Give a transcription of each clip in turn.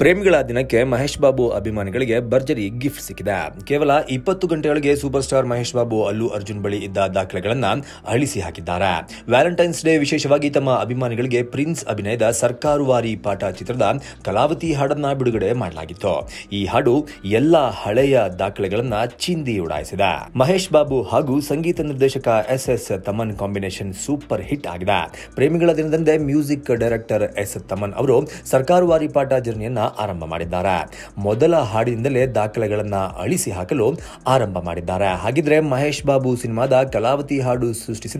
ಪ್ರೇಮಿಗಳ ದಿನಕ್ಕೆ ಮಹೇಶ್ ಬಾಬು ಅಭಿಮಾನಿಗಳಿಗೆ ಭರ್ಜರಿ ಗಿಫ್ಟ್ ಸಿಕ್ಕಿದೆ ಕೇವಲ ಇಪ್ಪತ್ತು ಗಂಟೆಗಳಿಗೆ ಸೂಪರ್ ಸ್ಟಾರ್ ಮಹೇಶ್ ಬಾಬು ಅಲ್ಲು ಅರ್ಜುನ್ ಬಳಿ ಇದ್ದ ದಾಖಲೆಗಳನ್ನು ಅಳಿಸಿ ಹಾಕಿದ್ದಾರೆ ವ್ಯಾಲೆಂಟೈನ್ಸ್ ಡೇ ವಿಶೇಷವಾಗಿ ತಮ್ಮ ಅಭಿಮಾನಿಗಳಿಗೆ ಪ್ರಿನ್ಸ್ ಅಭಿನಯದ ಸರ್ಕಾರುವಾರಿ ಪಾಠ ಚಿತ್ರದ ಕಲಾವತಿ ಹಾಡನ್ನ ಬಿಡುಗಡೆ ಮಾಡಲಾಗಿತ್ತು ಈ ಹಾಡು ಎಲ್ಲ ಹಳೆಯ ದಾಖಲೆಗಳನ್ನು ಚಿಂದಿ ಉಡಾಯಿಸಿದೆ ಮಹೇಶ್ ಬಾಬು ಹಾಗೂ ಸಂಗೀತ ನಿರ್ದೇಶಕ S S Thaman combination super hit ಆಗಿದೆ ಪ್ರೇಮಿಗಳ ದಿನದಂದೇ ಮ್ಯೂಸಿಕ್ ಡೈರೆಕ್ಟರ್ ಎಸ್ ತಮನ್ ಅವರು ಸರ್ಕಾರುವಾರಿ ಪಾಠ ಜರ್ನಿಯನ್ನ ಆರಂಭ ಮಾಡಿದ್ದಾರೆ ಮೊದಲ ಹಾಡಿನಿಂದಲೇ ದಾಖಲೆಗಳನ್ನ ಅಳಿಸಿ ಹಾಕಲು ಆರಂಭ ಮಾಡಿದ್ದಾರೆ ಹಾಗಿದ್ರೆ ಮಹೇಶ್ ಬಾಬು ಸಿನಿಮಾದ ಕಲಾವತಿ ಹಾಡು ಸೃಷ್ಟಿಸಿದ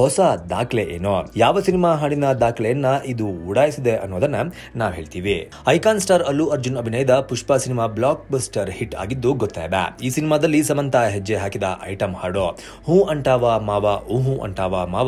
ಹೊಸ ದಾಖಲೆ ಏನೋ ಯಾವ ಸಿನಿಮಾ ಹಾಡಿನ ದಾಖಲೆಯನ್ನ ಇದು ಉಡಾಯಿಸಿದೆ ಅನ್ನೋದನ್ನ ನಾವು ಹೇಳ್ತೀವಿ ಐಕಾನ್ ಸ್ಟಾರ್ ಅಲ್ಲು ಅರ್ಜುನ್ ಅಭಿನಯದ Pushpa cinema blockbuster hit ಆಗಿದ್ದು ಗೊತ್ತಾಯ್ದ ಈ ಸಿನಿಮಾದಲ್ಲಿ ಸಮಂತಾ ಹೆಜ್ಜೆ ಹಾಕಿದ ಐಟಂ ಹಾಡು ಹೂ ಅಂಟಾವ ಮಾವ ಊಹು ಅಂಟಾವ ಮಾವ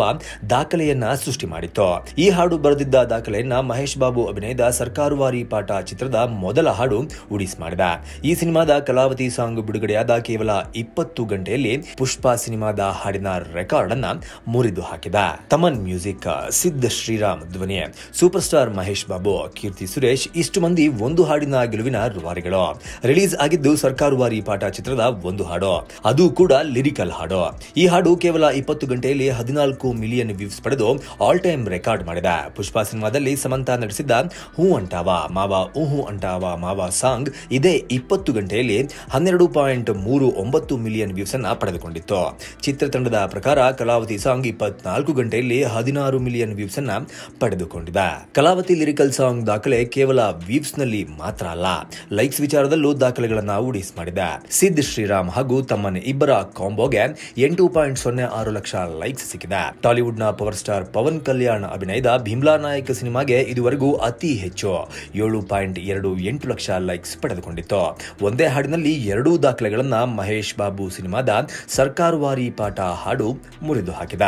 ದಾಖಲೆಯನ್ನ ಸೃಷ್ಟಿ ಮಾಡಿತ್ತು ಈ ಹಾಡು ಬರೆದಿದ್ದ ದಾಖಲೆಯನ್ನ ಮಹೇಶ್ ಬಾಬು ಅಭಿನಯದ ಸರ್ಕಾರುವಾರಿ ಪಾಠ ಚಿತ್ರ ಚಿತ್ರದ ಮೊದಲ ಹಾಡು ಉಡಿಸ್ ಮಾಡಿದ ಈ ಸಿನಿಮಾದ ಕಲಾವತಿ ಸಾಂಗ್ ಬಿಡುಗಡೆಯಾದ ಕೇವಲ ಇಪ್ಪತ್ತು ಗಂಟೆಯಲ್ಲಿ ಪುಷ್ಪ ಸಿನಿಮಾದ ಹಾಡಿನ ರೆಕಾರ್ಡ್ ಅನ್ನ ಮುರಿದು ಹಾಕಿದ ತಮನ್ ಮ್ಯೂಸಿಕ್ ಸಿದ್ಧ ಶ್ರೀರಾಮ್ ಧ್ವನಿ ಸೂಪರ್ ಸ್ಟಾರ್ ಮಹೇಶ್ ಬಾಬು ಕೀರ್ತಿ ಸುರೇಶ್ ಇಷ್ಟು ಮಂದಿ ಒಂದು ಹಾಡಿನ ಗೆಲುವಿನ ರುವಾರಿಗಳು ರಿಲೀಸ್ ಆಗಿದ್ದು ಸರ್ಕಾರುವಾರಿ ಪಾಠ ಚಿತ್ರದ ಒಂದು ಹಾಡು ಅದು ಕೂಡ ಲಿರಿಕಲ್ ಹಾಡು ಈ ಹಾಡು ಕೇವಲ ಇಪ್ಪತ್ತು ಗಂಟೆಯಲ್ಲಿ ಹದಿನಾಲ್ಕು ಮಿಲಿಯನ್ ವ್ಯೂಸ್ ಪಡೆದು ಆಲ್ ಟೈಮ್ ರೆಕಾರ್ಡ್ ಮಾಡಿದ ಪುಷ್ಪಾ ಸಿನಿಮಾದಲ್ಲಿ ಸಮಂತಾ ನಡೆಸಿದ್ದ ಹೂ ಅಂಟಾವ ಮಾವ ಉ ಮೋಹು ಅಂಟಾವ ಮಾವ ಸಾಂಗ್ ಇದೇ ಇಪ್ಪತ್ತು ಗಂಟೆಯಲ್ಲಿ ಹನ್ನೆರಡು ಪಾಯಿಂಟ್ ಮೂರು ಒಂಬತ್ತು ಮಿಲಿಯನ್ ವ್ಯೂಸ್ ಅನ್ನ ಪಡೆದುಕೊಂಡಿತ್ತು ಚಿತ್ರತಂಡದ ಪ್ರಕಾರ ಕಲಾವತಿ ಸಾಂಗ್ ಇಪ್ಪತ್ನಾಲ್ಕು ಗಂಟೆಯಲ್ಲಿ ಹದಿನಾರು ಮಿಲಿಯನ್ ವ್ಯೂಸ್ ಅನ್ನ ಪಡೆದುಕೊಂಡಿದೆ ಕಲಾವತಿ ಲಿರಿಕಲ್ ಸಾಂಗ್ ದಾಖಲೆ ಕೇವಲ ವ್ಯೂಸ್ ನಲ್ಲಿ ಮಾತ್ರ ಅಲ್ಲ ಲೈಕ್ಸ್ ವಿಚಾರದಲ್ಲೂ ದಾಖಲೆಗಳನ್ನ ಉಡಿಸ್ ಮಾಡಿದೆ ಸಿದ್ಧ ಶ್ರೀರಾಮ್ ಹಾಗೂ ತಮ್ಮನ ಇಬ್ಬರ ಕಾಂಬೋಗೆ ಎಂಟು ಪಾಯಿಂಟ್ ಸೊನ್ನೆ ಆರು ಲಕ್ಷ ಲೈಕ್ಸ್ ಸಿಕ್ಕಿದೆ ಟಾಲಿವುಡ್ ನ ಪವರ್ ಸ್ಟಾರ್ ಪವನ್ ಕಲ್ಯಾಣ್ ಅಭಿನಯದ ಭೀಮ್ಲಾ ನಾಯಕ ಸಿನಿಮಾಗೆ ಇದುವರೆಗೂ ಅತಿ ಹೆಚ್ಚು ಏಳು ಪಾಯಿಂಟ್ ಎರಡು ಎಂಟು ಲಕ್ಷ ಲೈಕ್ಸ್ ಪಡೆದುಕೊಂಡಿತ್ತು ಒಂದೇ ಹಾಡಿನಲ್ಲಿ ಎರಡೂ ದಾಖಲೆಗಳನ್ನು ಮಹೇಶ್ ಬಾಬು ಸಿನಿಮಾದ ಸರ್ಕಾರವಾರಿ ಪಾಠ ಹಾಡು ಮುರಿದು ಹಾಕಿದ